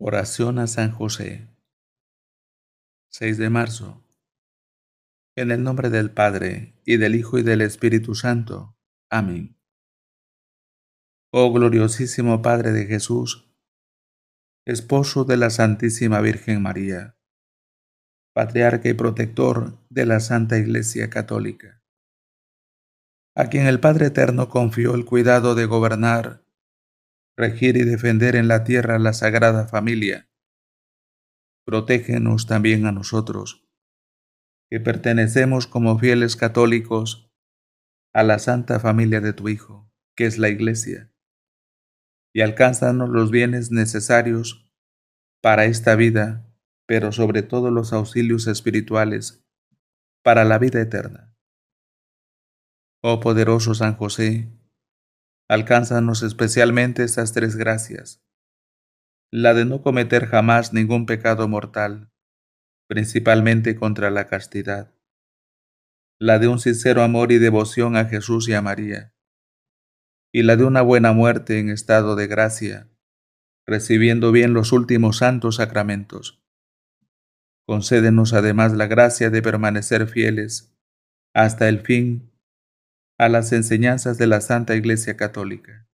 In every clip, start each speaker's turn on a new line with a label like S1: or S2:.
S1: Oración a San José. 6 de marzo. En el nombre del Padre, y del Hijo, y del Espíritu Santo. Amén. Oh gloriosísimo Padre de Jesús, esposo de la Santísima Virgen María, patriarca y protector de la Santa Iglesia Católica, a quien el Padre Eterno confió el cuidado de gobernar regir y defender en la tierra la sagrada familia. Protégenos también a nosotros, que pertenecemos como fieles católicos a la santa familia de tu Hijo, que es la Iglesia, y alcánzanos los bienes necesarios para esta vida, pero sobre todo los auxilios espirituales para la vida eterna. Oh poderoso San José, Alcánzanos especialmente estas tres gracias. La de no cometer jamás ningún pecado mortal, principalmente contra la castidad. La de un sincero amor y devoción a Jesús y a María. Y la de una buena muerte en estado de gracia, recibiendo bien los últimos santos sacramentos. Concédenos además la gracia de permanecer fieles hasta el fin a las enseñanzas de la Santa Iglesia Católica,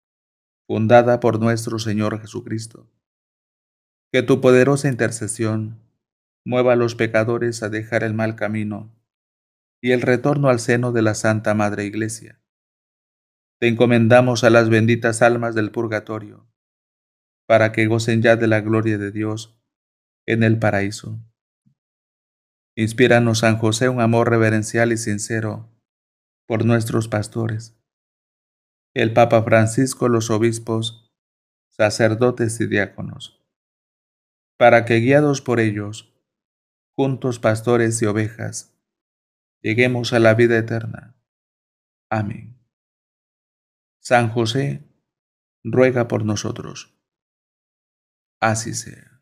S1: fundada por nuestro Señor Jesucristo. Que tu poderosa intercesión mueva a los pecadores a dejar el mal camino y el retorno al seno de la Santa Madre Iglesia. Te encomendamos a las benditas almas del purgatorio, para que gocen ya de la gloria de Dios en el paraíso. Inspíranos, San José, un amor reverencial y sincero por nuestros pastores, el Papa Francisco, los obispos, sacerdotes y diáconos, para que guiados por ellos, juntos pastores y ovejas, lleguemos a la vida eterna. Amén. San José, ruega por nosotros. Así sea.